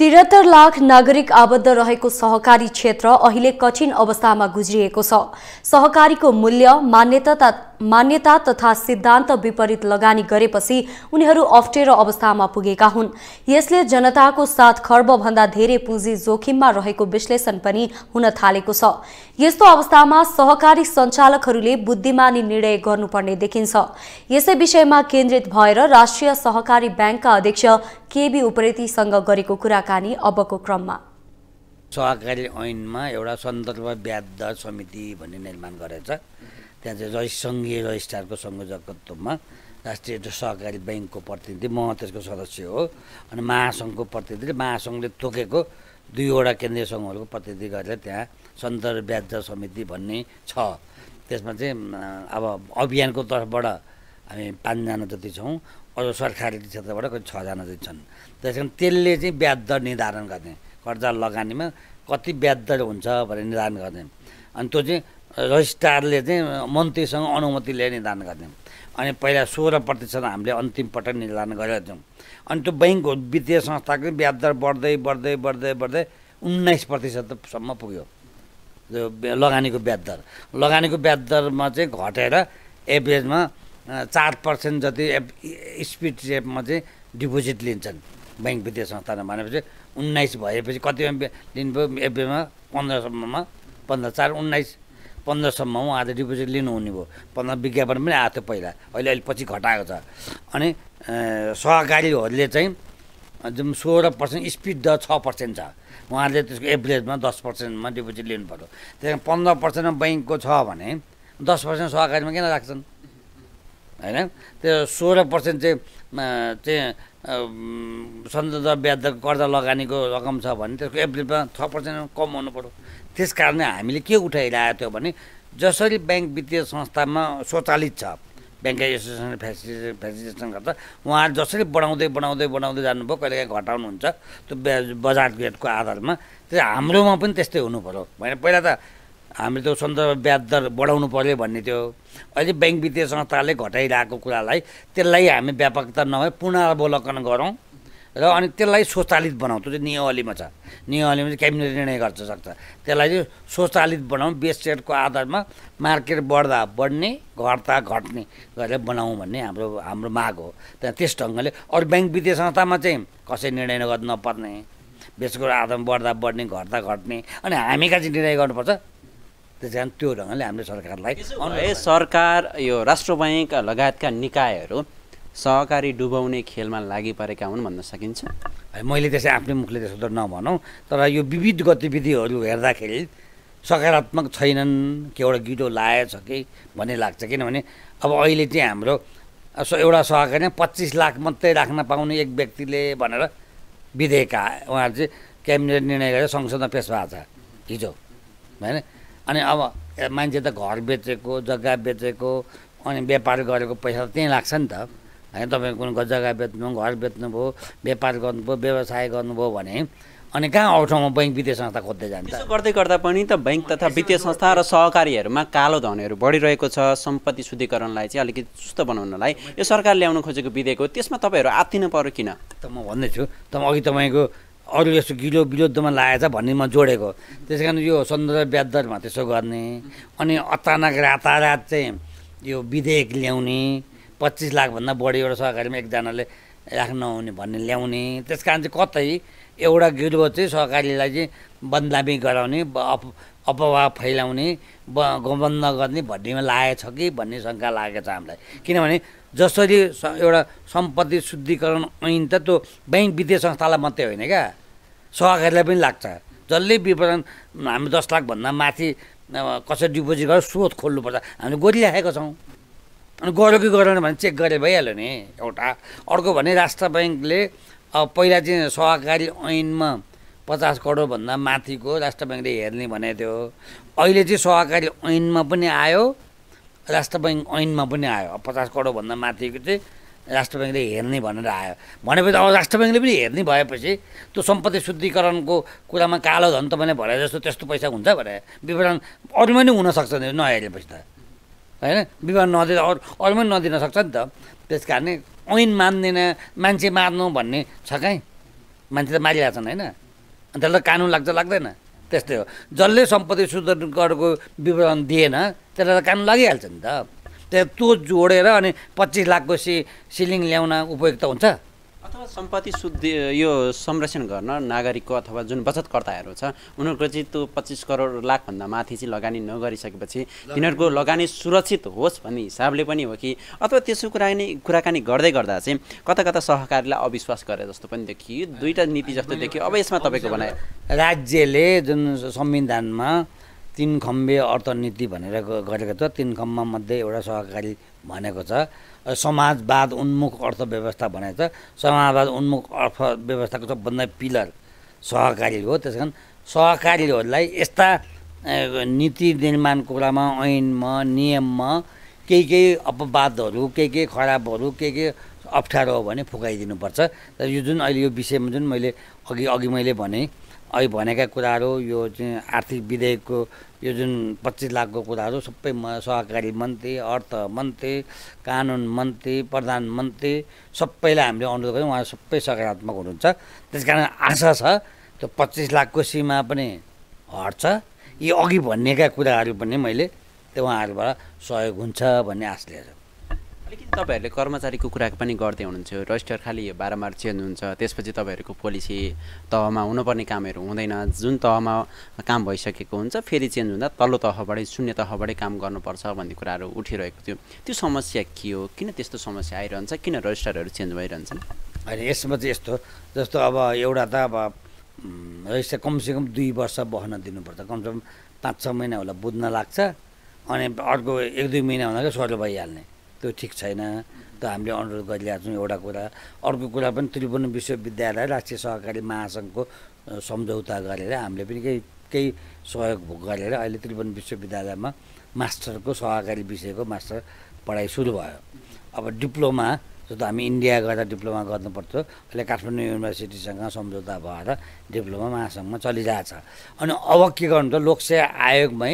त्रिहत्तर लाख नागरिक आबद्ध रहेको सहकारी क्षेत्र अहिले कठिन अवस्थामा गुज्रिएको छ सहकारीको मूल्य मान्यता मान्यता तथा सिद्धान्त विपरीत लगानी गरेपछि उनीहरू अप्ठ्यारो अवस्थामा पुगेका हुन् यसले जनताको साथ खर्बभन्दा धेरै पुँजी जोखिममा रहेको विश्लेषण पनि हुन थालेको छ यस्तो अवस्थामा सहकारी सञ्चालकहरूले बुद्धिमानी निर्णय गर्नुपर्ने देखिन्छ यसै विषयमा केन्द्रित भएर राष्ट्रिय सहकारी ब्याङ्कका अध्यक्ष केबी उप्रेतीसँग गरेको कुराकानी अबको क्रममा सहकारी ऐनमा एउटा सन्दर्भ ब्याज समिति भन्ने निर्माण गरेछ त्यहाँ चाहिँ रजिस् सङ्घीय रजिस्ट्रारको संयोजकत्वमा राष्ट्रिय सहकारी ब्याङ्कको प्रतिनिधि म त्यसको सदस्य हो अनि महासङ्घको प्रतिनिधि महासङ्घले तोकेको दुईवटा केन्द्रीय सङ्घहरूको प्रतिनिधि गरेर त्यहाँ सन्दर्भ ब्याज समिति भन्ने छ त्यसमा चाहिँ अब अभियानको तर्फबाट हामी पाँचजना जति छौँ अरू सरकारी क्षेत्रबाट कोही छजना चाहिँ छन् त्यस कारण त्यसले चाहिँ ब्याज दर निर्धारण गर्ने कर्जा लगानीमा कति ब्याज दर हुन्छ भनेर निर्धारण गर्ने अनि त्यो चाहिँ रजिस्ट्रारले चाहिँ मन्त्रीसँग अनुमति लिएर निर्धारण गर्ने अनि पहिला सोह्र प्रतिशत हामीले अन्तिम पटक निर्धारण गरेका थियौँ अनि त्यो ब्याङ्क वित्तीय संस्थाको ब्याज दर बढ्दै बढ्दै बढ्दै बढ्दै उन्नाइस प्रतिशतसम्म पुग्यो त्यो लगानीको ब्याज दर लगानीको ब्याज दरमा चाहिँ घटेर एभरेजमा चार पर्सेन्ट जति स्पिड सेपमा चाहिँ डिपोजिट लिन्छन् ब्याङ्क वित्तीय संस्थानमा भनेपछि उन्नाइस भएपछि कतिमा लिनुभयो एफबीमा पन्ध्रसम्ममा पन्ध्र चार उन्नाइस पन्ध्रसम्म उहाँ डिपोजिट लिनुहुने भयो पन्ध्र विज्ञापन पनि आएको थियो पहिला अहिले अहिले पछि घटाएको छ अनि सहकारीहरूले चाहिँ जुन सोह्र पर्सेन्ट स्पिड छ पर्सेन्ट छ उहाँले त्यसको एभरेजमा दस पर्सेन्टमा डिपोजिट लिनु पऱ्यो त्यस कारण पन्ध्र पर्सेन्टमा ब्याङ्कको छ भने दस पर्सेन्ट सहकारीमा किन राख्छन् होइन त्यो सोह्र पर्सेन्ट चाहिँ चाहिँ सन्दर्भ ब्याज दर कर्जा लगानीको रकम छ भने त्यसको एभरेजमा छ पर्सेन्ट कम हुनु पऱ्यो त्यस कारणले हामीले के उठाइरहेको थियो भने जसरी ब्याङ्क वित्तीय संस्थामा स्वचालित छ ब्याङ्क एसोसिएसन फेसिलिटे फेसिलिटेसन गर्दा उहाँहरू जसरी बढाउँदै बढाउँदै बढाउँदै जानुभयो कहिलेकाहीँ घटाउनुहुन्छ त्यो बजार रेटको आधारमा त्यो हाम्रोमा पनि त्यस्तै हुनु पऱ्यो भने पहिला त हामीले त्यो सन्दर्भ ब्याज दर बढाउनु पऱ्यो भन्ने थियो अहिले ब्याङ्क वित्तीय संस्थाले घटाइरहेको कुरालाई त्यसलाई हामी व्यापकता नभए पुनरावलोकन गरौँ र अनि त्यसलाई स्वचालित बनाउँ त्यो चाहिँ नियवलीमा छ नियवलीमा चाहिँ क्याबिनेट निर्णय गर्छ सक्छ त्यसलाई चाहिँ स्वचालित बनाउँ बेस रेटको आधारमा मार्केट बढ्दा बढ्ने घट्दा घट्ने गरेर बनाउँ भन्ने हाम्रो हाम्रो माग हो त्यहाँ त्यस ढङ्गले अरू ब्याङ्क वित्तीय संस्थामा चाहिँ कसै निर्णय नगर्नु नपर्ने बेसको आधारमा बढ्दा बढ्ने घट्दा घट्ने अनि हामी कहाँ चाहिँ निर्णय गर्नुपर्छ त्यस कारण त्यो ढङ्गले हामीले सरकारलाई सरकार यो राष्ट्र ब्याङ्क लगायतका निकायहरू सहकारी डुबाउने खेलमा लागि परेका हुन् भन्न सकिन्छ मैले त्यसै आफ्नै मुखले त्यसो त नभनौँ तर यो विविध गतिविधिहरू हेर्दाखेरि सकारात्मक छैनन् कि एउटा गिटो लाएछ कि भन्ने लाग्छ किनभने अब अहिले चाहिँ हाम्रो एउटा सहकारी पच्चिस लाख मात्रै राख्न पाउने एक व्यक्तिले भनेर विधेयक उहाँहरू चाहिँ क्याबिनेट निर्णय गरेर संसदमा पेस भएको छ हिजो होइन अनि अब मान्छे त घर बेचेको जग्गा बेचेको अनि व्यापार गरेको पैसा त त्यहीँ लाग्छ नि त होइन तपाईँ कुनै जग्गा बेच्नु घर बेच्नुभयो व्यापार गर्नुभयो व्यवसाय गर्नुभयो भने अनि कहाँ अरू ठाउँमा बैङ्क वित्तीय संस्था खोज्दै जान्छ गर्दै गर्दा पनि त बैङ्क तथा वित्तीय संस्था र सहकारीहरूमा कालो धनहरू बढिरहेको छ सम्पत्ति शुद्धिकरणलाई चाहिँ अलिकति सुस्त बनाउनलाई यो सरकार ल्याउन खोजेको विधेयक हो त्यसमा तपाईँहरू आत्तिनु पऱ्यो किन त म भन्दैछु त अघि तपाईँको अरू यसो गिलो विरोधमा लागेछ भन्ने म जोडेको त्यस कारण यो सौन्दर्य ब्याजदरमा त्यसो गर्ने अनि अचानक रातारात चाहिँ यो विधेयक ल्याउने पच्चिस लाखभन्दा बढी एउटा सहकारीमा एकजनाले राख्न नहुने भन्ने ल्याउने त्यस कारण चाहिँ कतै एउटा गिलो चाहिँ सहकारीलाई चाहिँ बदनामी गराउने अप अपवाह फैलाउने ब गबन्द गर्ने भन्नेमा लागेछ कि भन्ने शङ्का लागेको छ हामीलाई किनभने जसरी एउटा सम्पत्ति शुद्धिकरण ऐन त त्यो ब्याङ्क वित्तीय संस्थालाई मात्रै होइन क्या सहकारीलाई पनि लाग्छ जसले विवरण हामी दस लाखभन्दा माथि कसरी डिपोजिट गरेर स्रोत खोल्नुपर्छ हामीले गरिराखेको छौँ अनि गऱ्यो कि गरेन भने चेक गरे भइहाल्यो नि एउटा अर्को भने राष्ट्र ब्याङ्कले अब पहिला चाहिँ सहकारी ऐनमा पचास करोडभन्दा माथिको राष्ट्र ब्याङ्कले हेर्ने भनेको थियो अहिले चाहिँ सहकारी ऐनमा पनि आयो राष्ट्र ब्याङ्क ऐनमा पनि आयो पचास करोडभन्दा माथिको चाहिँ राष्ट्र ब्याङ्कले हेर्ने भनेर आयो भनेपछि अब राष्ट्र ब्याङ्कले पनि हेर्ने भएपछि त्यो सम्पत्ति शुद्धिकरणको कुरामा कालो धन त मैले भने जस्तो त्यस्तो पैसा हुन्छ भने विवरण अरूमा पनि हुनसक्छ नि नहेरेपछि त होइन विवरण नदिएर अरू अरूमा पनि नदिन सक्छ नि त त्यस कारणले ऐन मान्दैन मान्छे मार्नु भन्ने छ कहीँ मान्छे त मारिरहेछन् होइन अन्त त्यसलाई कानुन लाग्छ लाग्दैन त्यस्तै हो जसले सम्पत्ति शुद्धिकरणको विवरण दिएन त्यसलाई त कानुन लागिहाल्छ नि त त्यहाँ त्यो जोडेर अनि पच्चिस लाखको सि सिलिङ ल्याउन उपयुक्त हुन्छ अथवा सम्पत्ति शुद्ध यो संरक्षण गर्न नागरिकको अथवा जुन बचतकर्ताहरू छ उनीहरूको चाहिँ त्यो पच्चिस करोड लाखभन्दा माथि चाहिँ लगानी नगरिसकेपछि तिनीहरूको लगानी सुरक्षित होस् भन्ने हिसाबले पनि हो कि अथवा त्यसो कुराकानी कुराकानी गर्दै गर्दा चाहिँ कता कता सहकारीलाई अविश्वास गरे जस्तो पनि देखियो दुईवटा नीति जस्तो देखियो अब यसमा तपाईँको भनाइ राज्यले जुन संविधानमा तिन खम्बे अर्थनीति भनेर गरेको छ तिन खम्बा मध्ये एउटा सहकारी भनेको छ समाजवाद उन्मुख अर्थव्यवस्था भनेको छ समाजवाद उन्मुख अर्थव्यवस्थाको सबभन्दा पिलर सहकारी हो त्यस कारण सहकारीहरूलाई यस्ता नीति निर्माणको कुरामा ऐनमा नियममा केही केही अपवादहरू केही केही खराबहरू केही केही अप्ठ्यारो हो भने फुकाइदिनुपर्छ तर यो जुन अहिले यो विषयमा जुन मैले अघि अघि मैले भनेँ अहिले भनेका कुराहरू यो चाहिँ आर्थिक विधेयकको यो जुन पच्चिस लाखको कुराहरू सबै म सहकारी मन्त्री अर्थ मन्त्री कानुन मन्त्री प्रधानमन्त्री सबैलाई हामीले अनुरोध गऱ्यौँ उहाँ सबै सकारात्मक हुनुहुन्छ त्यस कारण आशा छ त्यो पच्चिस लाखको सीमा पनि हट्छ यी अघि भनिएका कुराहरू पनि मैले त्यो उहाँहरूबाट सहयोग हुन्छ भन्ने आशा लिएर अलिकति तपाईँहरूले कर्मचारीको कुरा पनि गर्दै हुनुहुन्थ्यो रजिस्टर खालि बारम्बार चेन्ज हुन्छ त्यसपछि तपाईँहरूको पोलिसी तहमा हुनुपर्ने कामहरू हुँदैन जुन तहमा काम भइसकेको हुन्छ फेरि चेन्ज हुँदा तल्लो तहबाटै शून्य तहबाटै काम गर्नुपर्छ भन्ने कुराहरू उठिरहेको थियो त्यो समस्या के हो किन त्यस्तो समस्या आइरहन्छ किन रजिस्टरहरू चेन्ज भइरहन्छ होइन यसमा चाहिँ यस्तो जस्तो अब एउटा त अब रजिस्टर कमसेकम दुई वर्ष बहन दिनुपर्छ कमसेकम पाँच छ महिना होला बुझ्न लाग्छ अनि अर्को एक दुई महिना हुँदाखेरि सजिलो भइहाल्ने त्यो ठिक छैन त हामीले अनुरोध गरिरहेको छौँ एउटा कुरा अर्को कुरा पनि त्रिभुवन विश्वविद्यालय राष्ट्रिय सहकारी महासङ्घको सम्झौता गरेर हामीले पनि केही केही सहयोग गरेर अहिले त्रिभुवन विश्वविद्यालयमा मास्टरको सहकारी विषयको मास्टर पढाइ सुरु भयो अब डिप्लोमा जस्तो हामी इन्डिया गएर डिप्लोमा गर्नुपर्थ्यो अहिले काठमाडौँ युनिभर्सिटीसँग सम्झौता भएर डिप्लोमा महासङ्घमा चलिरहेछ अनि अब के गर्नु त लोकसेवा आयोगमै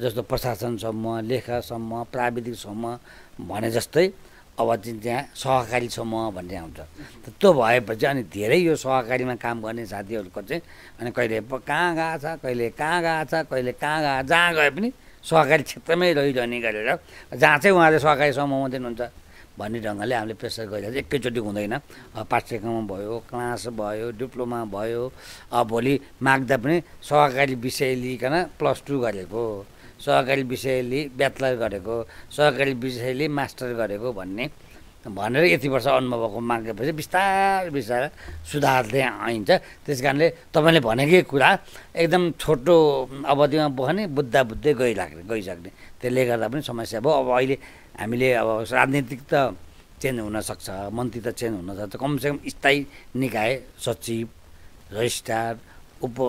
जस्तो प्रशासन समूह लेखा समूह प्राविधिक समूह भने जस्तै अब चाहिँ त्यहाँ सहकारी समूह भन्ने आउँछ त्यो भएपछि अनि धेरै यो सहकारीमा काम गर्ने साथीहरूको चाहिँ अनि कहिले कहाँ गएको छ कहिले कहाँ गएको छ कहिले कहाँ गएको जहाँ गए पनि सहकारी क्षेत्रमै रहिरहने गरेर जहाँ चाहिँ उहाँले सहकारी समूह दिनुहुन्छ भन्ने ढङ्गले हामीले प्रेसर गरिरहेको छ एकैचोटि हुँदैन पाठ्यक्रम भयो क्लास भयो डिप्लोमा भयो अब भोलि माग्दा पनि सहकारी विषय लिइकन प्लस टू गरेको सहकारी विषयले ब्याचलर गरेको सहकारी विषयले मास्टर गरेको भन्ने भनेर यति वर्ष अनुभवको मागेपछि बिस्तारै बिस्तारै सुधार्दै आइन्छ त्यस कारणले तपाईँले भनेकै कुरा एकदम छोटो अवधिमा बस्ने बुझ्दा बुझ्दै गइलाग्ने गइसक्ने त्यसले गर्दा पनि समस्या भयो अब अहिले हामीले अब राजनीतिक त चेन्ज हुनसक्छ मन्त्री त चेन्ज हुनसक्छ कमसेकम स्थायी निकाय सचिव रजिस्ट्रार उप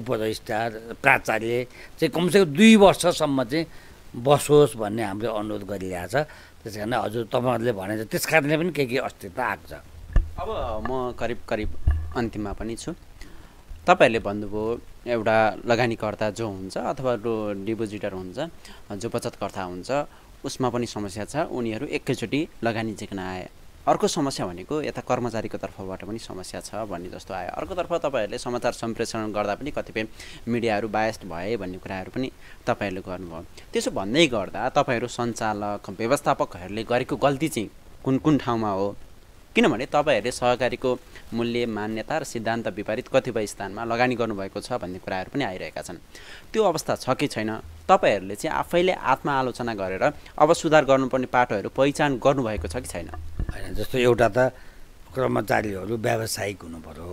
उपदेष्टा प्राचार्य चाहिँ कमसेकम दुई वर्षसम्म चाहिँ बसोस् भन्ने हामीले अनुरोध गरिरहेको छ त्यस कारण हजुर तपाईँहरूले भने त्यस कारणले पनि के के अस्थिरता आएको छ अब म करिब करिब अन्तिममा पनि छु तपाईँहरूले भन्नुभयो एउटा लगानीकर्ता जो हुन्छ अथवा डिपोजिटर हुन्छ जो बचतकर्ता हुन्छ उसमा पनि समस्या छ उनीहरू एकैचोटि लगानी झिक्न आए अर्को समस्या भनेको यता कर्मचारीको तर्फबाट पनि समस्या छ भन्ने जस्तो आयो अर्कोतर्फ तपाईँहरूले समाचार सम्प्रेषण गर्दा पनि कतिपय मिडियाहरू बायस्ड भए भन्ने कुराहरू पनि तपाईँहरूले गर्नुभयो त्यसो भन्दै गर्दा तपाईँहरू सञ्चालक व्यवस्थापकहरूले गरेको गल्ती चाहिँ कुन कुन ठाउँमा हो किनभने तपाईँहरूले सहकारीको मूल्य मान्यता र सिद्धान्त विपरीत कतिपय स्थानमा लगानी गर्नुभएको छ भन्ने कुराहरू पनि आइरहेका छन् त्यो अवस्था छ कि छैन तपाईँहरूले चाहिँ आफैले आत्मआलोचना गरेर अब सुधार गर्नुपर्ने पाटोहरू पहिचान गर्नुभएको छ कि छैन होइन जस्तो एउटा त कर्मचारीहरू व्यावसायिक हुनुपऱ्यो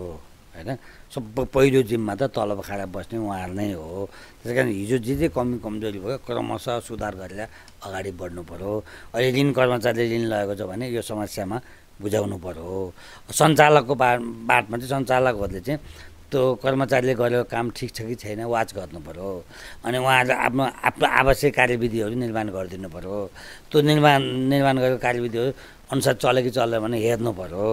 होइन सबै पहिलो जिम्मा त तलब खाएर बस्ने उहाँहरू नै हो त्यस कारण हिजो जे जे कमी कमजोरी भयो क्रमशः सुधार गरेर अगाडि बढ्नु पऱ्यो अहिले ऋण कर्मचारीले ऋण लगेको छ भने यो समस्यामा बुझाउनु पऱ्यो सञ्चालकको बा बाटमा चाहिँ सञ्चालकहरूले चाहिँ त्यो कर्मचारीले गरेको काम ठिक छ कि छैन वाच पऱ्यो अनि उहाँहरूले आफ्नो आफ्नो आवश्यक कार्यविधिहरू निर्माण गरिदिनु पऱ्यो त्यो निर्माण निर्माण गरेको कार्यविधिहरू अनुसार चल्यो कि चल्यो भने हेर्नु पऱ्यो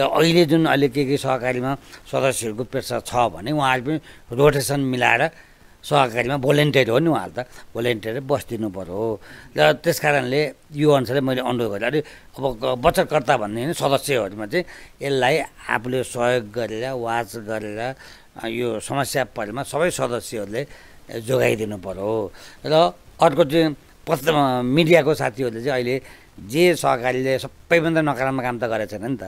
र अहिले जुन अहिले के के सहकारीमा सदस्यहरूको पेसा छ भने उहाँहरू पनि रोटेसन मिलाएर सहकारीमा भोलिन्टियर हो नि उहाँहरू त भोलिन्टियर बसिदिनु पऱ्यो र त्यस कारणले यो अनुसारले मैले अनुरोध गरेँ अरे अब बचतकर्ता भन्ने सदस्यहरूमा चाहिँ यसलाई आफूले सहयोग गरेर वाच गरेर यो समस्या परेमा सबै सदस्यहरूले जोगाइदिनु पऱ्यो र अर्को चाहिँ पत्र मिडियाको साथीहरूले चाहिँ अहिले जे सहकारीले सबैभन्दा नकारात्मक काम त गरेको छैन नि त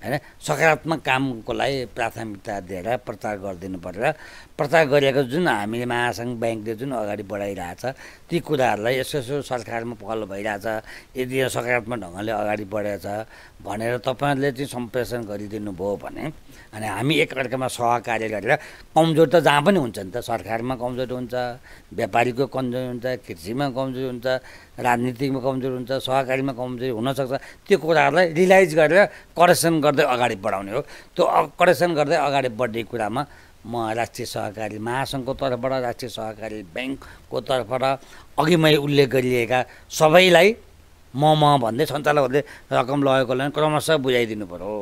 होइन सकारात्मक कामको लागि प्राथमिकता दिएर प्रचार गरिदिनु परेर प्रचार गरिएको जुन हामीले महासङ्घ ब्याङ्कले जुन अगाडि बढाइरहेछ ती कुराहरूलाई यसो यसो सरकारमा पहल भइरहेछ यदि यो सकारात्मक ढङ्गले अगाडि बढेछ भनेर तपाईँहरूले चाहिँ सम्प्रेषण गरिदिनु भयो भने अनि हामी एकअर्कामा सहकार्य गरेर कमजोर त जहाँ पनि हुन्छ नि त सरकारमा कमजोर हुन्छ व्यापारीको कमजोर हुन्छ कृषिमा कमजोर हुन्छ राजनीतिमा कमजोर हुन्छ सहकारीमा कमजोरी हुनसक्छ त्यो कुराहरूलाई रिलाइज गरेर करेक्सन गर्दै अगाडि बढाउने हो त्यो करेक्सन गर्दै अगाडि बढ्ने कुरामा म राष्ट्रिय सहकारी महासङ्घको तर्फबाट राष्ट्रिय सहकारी ब्याङ्कको तर्फबाट अघि मैले उल्लेख गरिएका सबैलाई म म भन्दै सञ्चालकहरूले रकम लगेकोलाई क्रमशः बुझाइदिनु पऱ्यो